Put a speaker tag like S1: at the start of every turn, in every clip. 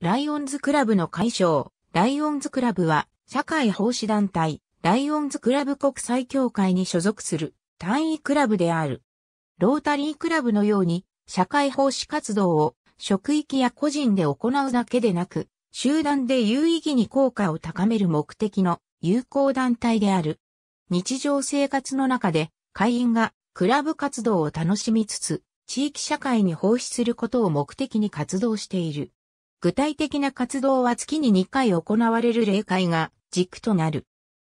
S1: ライオンズクラブの解消。ライオンズクラブは、社会奉仕団体、ライオンズクラブ国際協会に所属する単位クラブである。ロータリークラブのように、社会奉仕活動を職域や個人で行うだけでなく、集団で有意義に効果を高める目的の友好団体である。日常生活の中で会員がクラブ活動を楽しみつつ、地域社会に奉仕することを目的に活動している。具体的な活動は月に2回行われる例会が軸となる。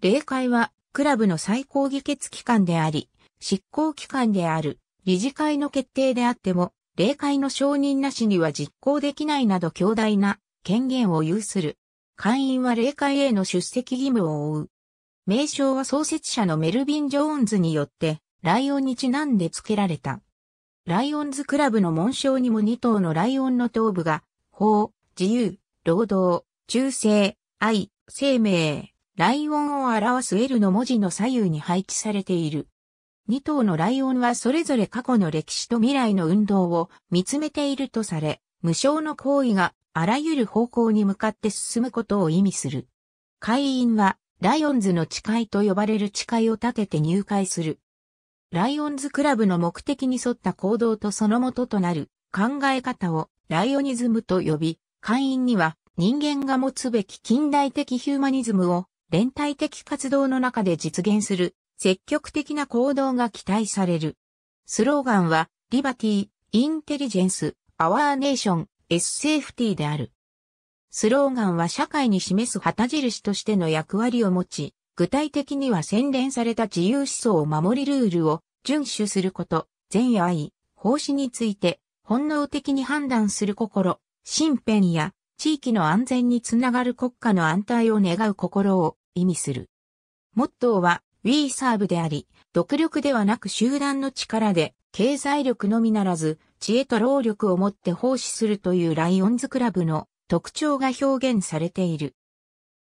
S1: 例会はクラブの最高議決機関であり、執行機関である理事会の決定であっても、例会の承認なしには実行できないなど強大な権限を有する。会員は例会への出席義務を負う。名称は創設者のメルビン・ジョーンズによって、ライオンにちなんで付けられた。ライオンズクラブの紋章にも2頭のライオンの頭部が、法、自由、労働、忠誠、愛、生命、ライオンを表す L の文字の左右に配置されている。2頭のライオンはそれぞれ過去の歴史と未来の運動を見つめているとされ、無償の行為があらゆる方向に向かって進むことを意味する。会員はライオンズの誓いと呼ばれる誓いを立てて入会する。ライオンズクラブの目的に沿った行動とその元となる考え方をライオニズムと呼び、会員には人間が持つべき近代的ヒューマニズムを連帯的活動の中で実現する積極的な行動が期待される。スローガンは、リバティ、インテリジェンス、アワーネーション、エスセーフティーである。スローガンは社会に示す旗印としての役割を持ち、具体的には洗練された自由思想を守りルールを遵守すること、善や愛、奉仕について本能的に判断する心、身辺や地域の安全につながる国家の安泰を願う心を意味する。モットーは We Serve であり、独力ではなく集団の力で、経済力のみならず、知恵と労力をもって奉仕するというライオンズクラブの特徴が表現されている。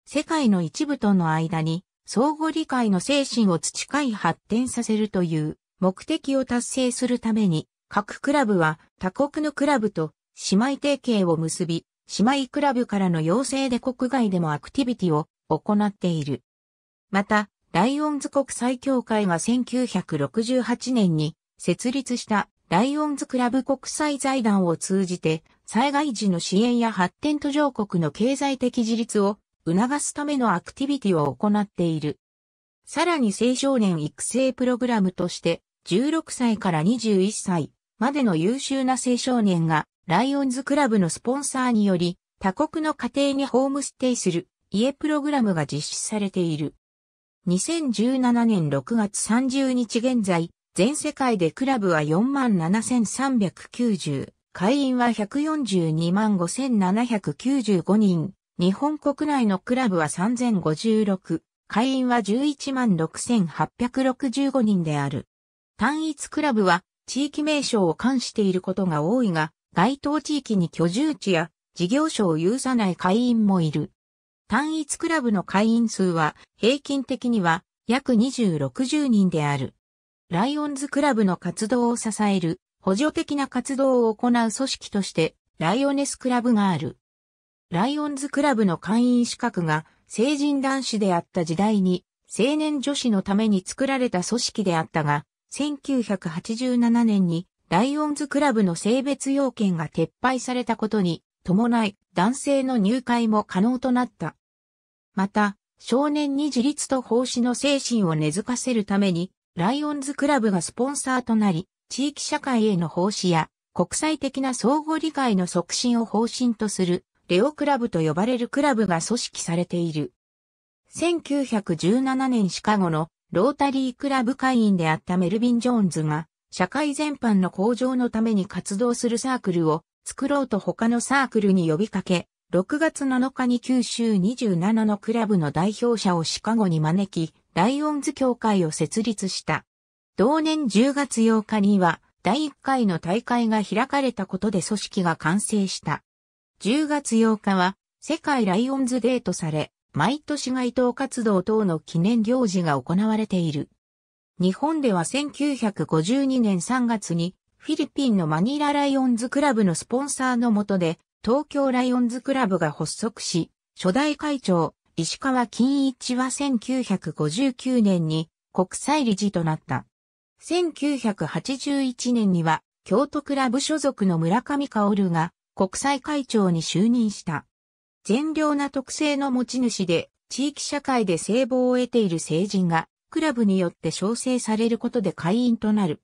S1: 世界の一部との間に相互理解の精神を培い発展させるという目的を達成するために各クラブは他国のクラブと姉妹提携を結び、姉妹クラブからの要請で国外でもアクティビティを行っている。また、ライオンズ国際協会が1968年に設立したライオンズクラブ国際財団を通じて災害時の支援や発展途上国の経済的自立を促すためのアクティビティを行っている。さらに青少年育成プログラムとして16歳から21歳までの優秀な青少年がライオンズクラブのスポンサーにより、他国の家庭にホームステイする家プログラムが実施されている。2017年6月30日現在、全世界でクラブは47,390、会員は1,425,795人、日本国内のクラブは3,056、会員は116,865人である。単一クラブは地域名称を冠していることが多いが、該当地域に居住地や事業所を有さない会員もいる。単一クラブの会員数は平均的には約2060人である。ライオンズクラブの活動を支える補助的な活動を行う組織としてライオネスクラブがある。ライオンズクラブの会員資格が成人男子であった時代に青年女子のために作られた組織であったが、1987年にライオンズクラブの性別要件が撤廃されたことに伴い男性の入会も可能となった。また、少年に自立と奉仕の精神を根付かせるために、ライオンズクラブがスポンサーとなり、地域社会への奉仕や国際的な相互理解の促進を方針とするレオクラブと呼ばれるクラブが組織されている。1917年シカゴのロータリークラブ会員であったメルビン・ジョーンズが社会全般の向上のために活動するサークルを作ろうと他のサークルに呼びかけ、6月7日に九州27のクラブの代表者をシカゴに招き、ライオンズ協会を設立した。同年10月8日には、第1回の大会が開かれたことで組織が完成した。10月8日は、世界ライオンズデーとされ、毎年街頭活動等の記念行事が行われている。日本では1952年3月にフィリピンのマニラライオンズクラブのスポンサーの下で東京ライオンズクラブが発足し、初代会長石川金一は1959年に国際理事となった。1981年には京都クラブ所属の村上薫が国際会長に就任した。善良な特性の持ち主で地域社会で成望を得ている成人がクラブによって招請されることで会員となる。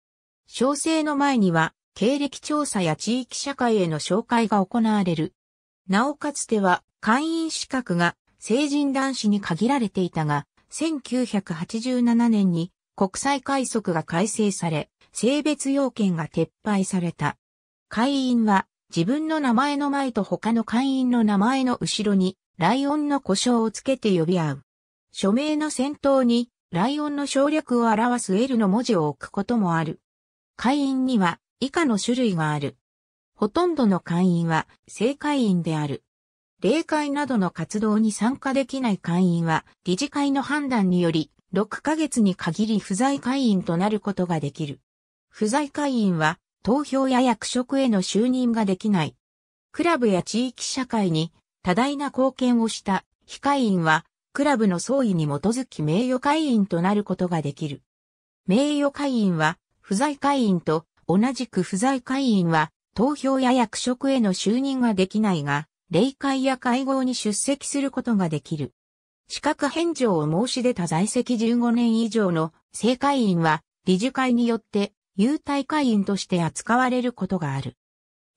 S1: 招請の前には、経歴調査や地域社会への紹介が行われる。なおかつては、会員資格が成人男子に限られていたが、1987年に国際快速が改正され、性別要件が撤廃された。会員は自分の名前の前と他の会員の名前の後ろにライオンの故障をつけて呼び合う。署名の先頭にライオンの省略を表す L の文字を置くこともある。会員には以下の種類がある。ほとんどの会員は正会員である。例会などの活動に参加できない会員は理事会の判断により6ヶ月に限り不在会員となることができる。不在会員は投票や役職への就任ができない。クラブや地域社会に多大な貢献をした非会員はクラブの総意に基づき名誉会員となることができる。名誉会員は、不在会員と同じく不在会員は、投票や役職への就任ができないが、霊会や会合に出席することができる。資格返上を申し出た在籍15年以上の正会員は、理事会によって優待会員として扱われることがある。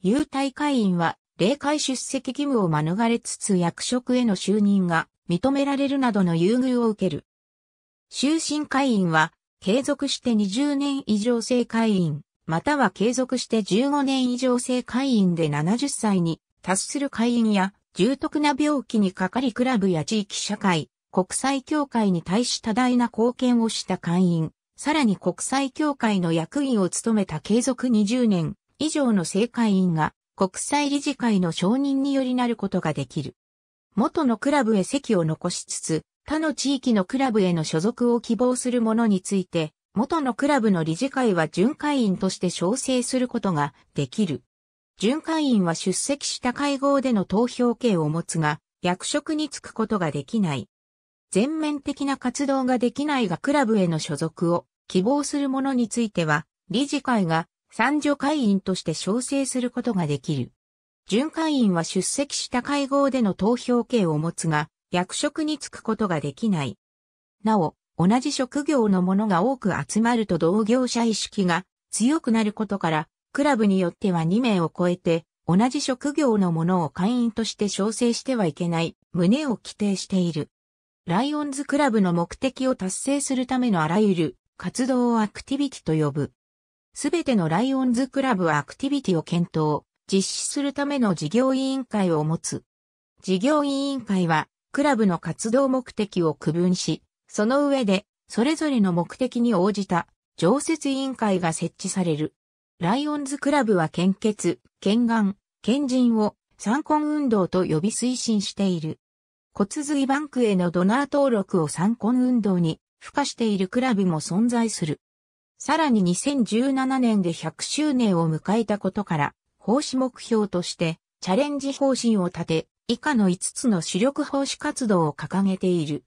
S1: 優待会員は、霊会出席義務を免れつつ役職への就任が認められるなどの優遇を受ける。終身会員は、継続して20年以上正会員、または継続して15年以上正会員で70歳に達する会員や、重篤な病気にかかりクラブや地域社会、国際協会に対し多大な貢献をした会員、さらに国際協会の役員を務めた継続20年以上の正会員が国際理事会の承認によりなることができる。元のクラブへ席を残しつつ、他の地域のクラブへの所属を希望する者について、元のクラブの理事会は巡回員として招請することができる。巡回員は出席した会合での投票権を持つが、役職に就くことができない。全面的な活動ができないがクラブへの所属を希望する者については、理事会が参助会員として招請することができる。巡回員は出席した会合での投票権を持つが、役職に就くことができない。なお、同じ職業の者が多く集まると同業者意識が強くなることから、クラブによっては2名を超えて、同じ職業の者を会員として招請してはいけない、旨を規定している。ライオンズクラブの目的を達成するためのあらゆる活動をアクティビティと呼ぶ。すべてのライオンズクラブはアクティビティを検討、実施するための事業委員会を持つ。事業委員会は、クラブの活動目的を区分し、その上で、それぞれの目的に応じた、常設委員会が設置される。ライオンズクラブは献血、献願、献人を、参婚運動と呼び推進している。骨髄バンクへのドナー登録を参婚運動に、付加しているクラブも存在する。さらに2017年で100周年を迎えたことから、奉仕目標として、チャレンジ方針を立て、以下の5つの主力奉仕活動を掲げている。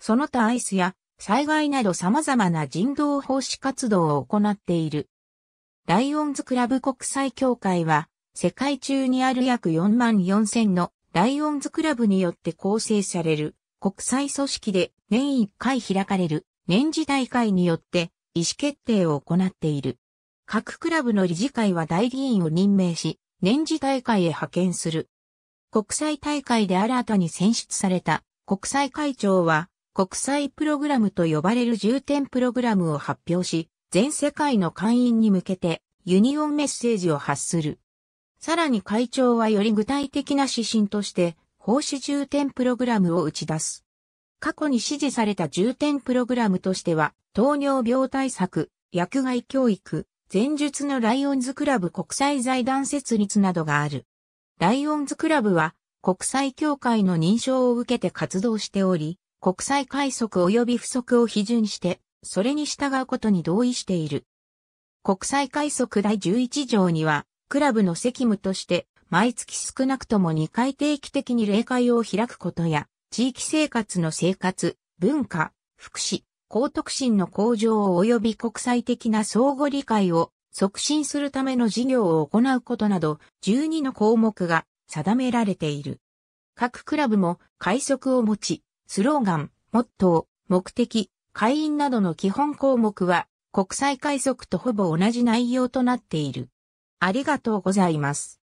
S1: その他アイスや災害など様々な人道奉仕活動を行っている。ライオンズクラブ国際協会は、世界中にある約4万4000のライオンズクラブによって構成される国際組織で年1回開かれる年次大会によって意思決定を行っている。各クラブの理事会は代議員を任命し、年次大会へ派遣する。国際大会で新たに選出された国際会長は、国際プログラムと呼ばれる重点プログラムを発表し、全世界の会員に向けてユニオンメッセージを発する。さらに会長はより具体的な指針として、奉仕重点プログラムを打ち出す。過去に支持された重点プログラムとしては、糖尿病対策、薬害教育、前述のライオンズクラブ国際財団設立などがある。ライオンズクラブは国際協会の認証を受けて活動しており、国際快速及び不足を批准して、それに従うことに同意している。国際快速第11条には、クラブの責務として、毎月少なくとも2回定期的に例会を開くことや、地域生活の生活、文化、福祉、高徳心の向上及び国際的な相互理解を促進するための事業を行うことなど12の項目が定められている。各クラブも快速を持ち、スローガン、モットー、目的、会員などの基本項目は国際快速とほぼ同じ内容となっている。ありがとうございます。